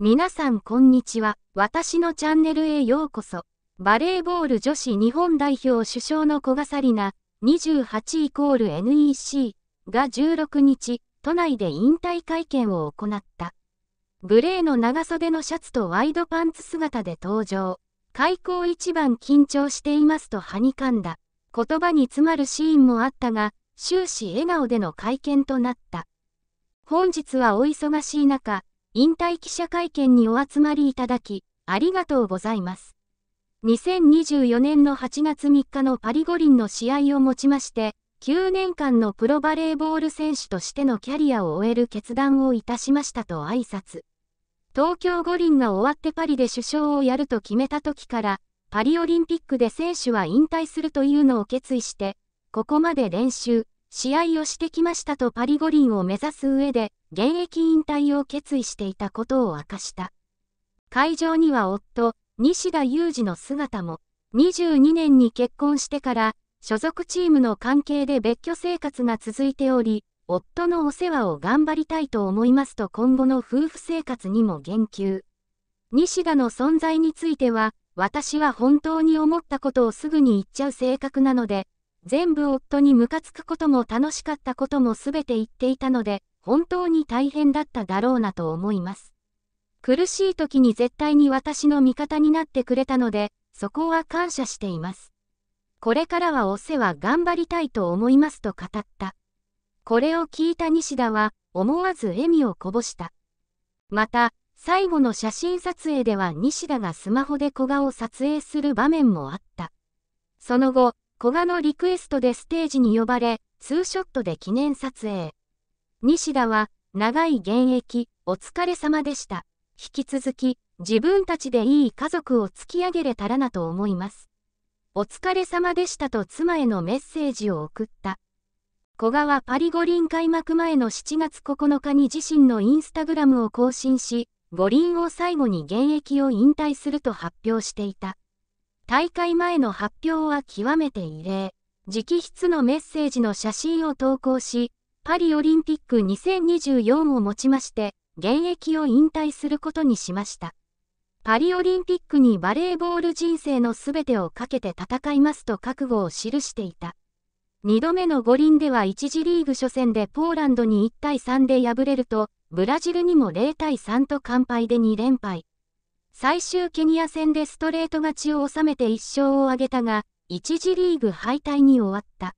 皆さんこんにちは。私のチャンネルへようこそ。バレーボール女子日本代表主将の古賀紗理奈、28イコール NEC が16日、都内で引退会見を行った。グレーの長袖のシャツとワイドパンツ姿で登場。開口一番緊張していますとはにかんだ。言葉に詰まるシーンもあったが、終始笑顔での会見となった。本日はお忙しい中、引退記者会見にお集まりいただき、ありがとうございます。2024年の8月3日のパリ五輪の試合をもちまして、9年間のプロバレーボール選手としてのキャリアを終える決断をいたしましたと挨拶。東京五輪が終わってパリで首相をやると決めた時から、パリオリンピックで選手は引退するというのを決意して、ここまで練習、試合をしてきましたとパリ五輪を目指す上で、現役引退を決意していたことを明かした。会場には夫、西田裕二の姿も、22年に結婚してから、所属チームの関係で別居生活が続いており、夫のお世話を頑張りたいと思いますと今後の夫婦生活にも言及。西田の存在については、私は本当に思ったことをすぐに言っちゃう性格なので、全部夫にムカつくことも楽しかったこともすべて言っていたので、本当に大変だっただろうなと思います。苦しい時に絶対に私の味方になってくれたので、そこは感謝しています。これからはお世話頑張りたいと思いますと語った。これを聞いた西田は、思わず笑みをこぼした。また、最後の写真撮影では西田がスマホで小顔を撮影する場面もあった。その後、古賀のリクエストでステージに呼ばれ、ツーショットで記念撮影。西田は、長い現役、お疲れ様でした。引き続き、自分たちでいい家族を突き上げれたらなと思います。お疲れ様でしたと妻へのメッセージを送った。古賀はパリ五輪開幕前の7月9日に自身のインスタグラムを更新し、五輪を最後に現役を引退すると発表していた。大会前の発表は極めて異例。直筆のメッセージの写真を投稿し、パリオリンピック2024をもちまして、現役を引退することにしました。パリオリンピックにバレーボール人生のすべてをかけて戦いますと覚悟を記していた。2度目の五輪では1次リーグ初戦でポーランドに1対3で敗れると、ブラジルにも0対3と完敗で2連敗。最終ケニア戦でストレート勝ちを収めて1勝を挙げたが、1次リーグ敗退に終わった。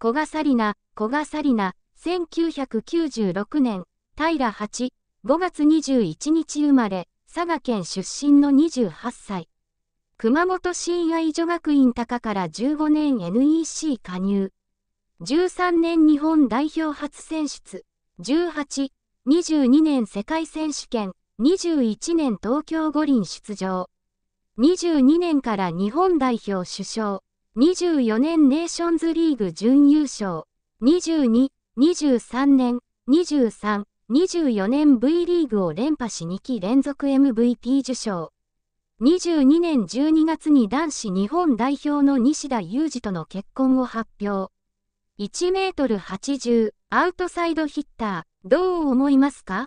古賀紗理奈、古賀紗理奈、1996年、平八、5月21日生まれ、佐賀県出身の28歳。熊本親愛女学院高から15年 NEC 加入。13年日本代表初選出。18、22年世界選手権。21年東京五輪出場。22年から日本代表首相。24年ネーションズリーグ準優勝。22、23年、23、24年 V リーグを連覇し2期連続 MVP 受賞。22年12月に男子日本代表の西田裕二との結婚を発表。1メートル80、アウトサイドヒッター、どう思いますか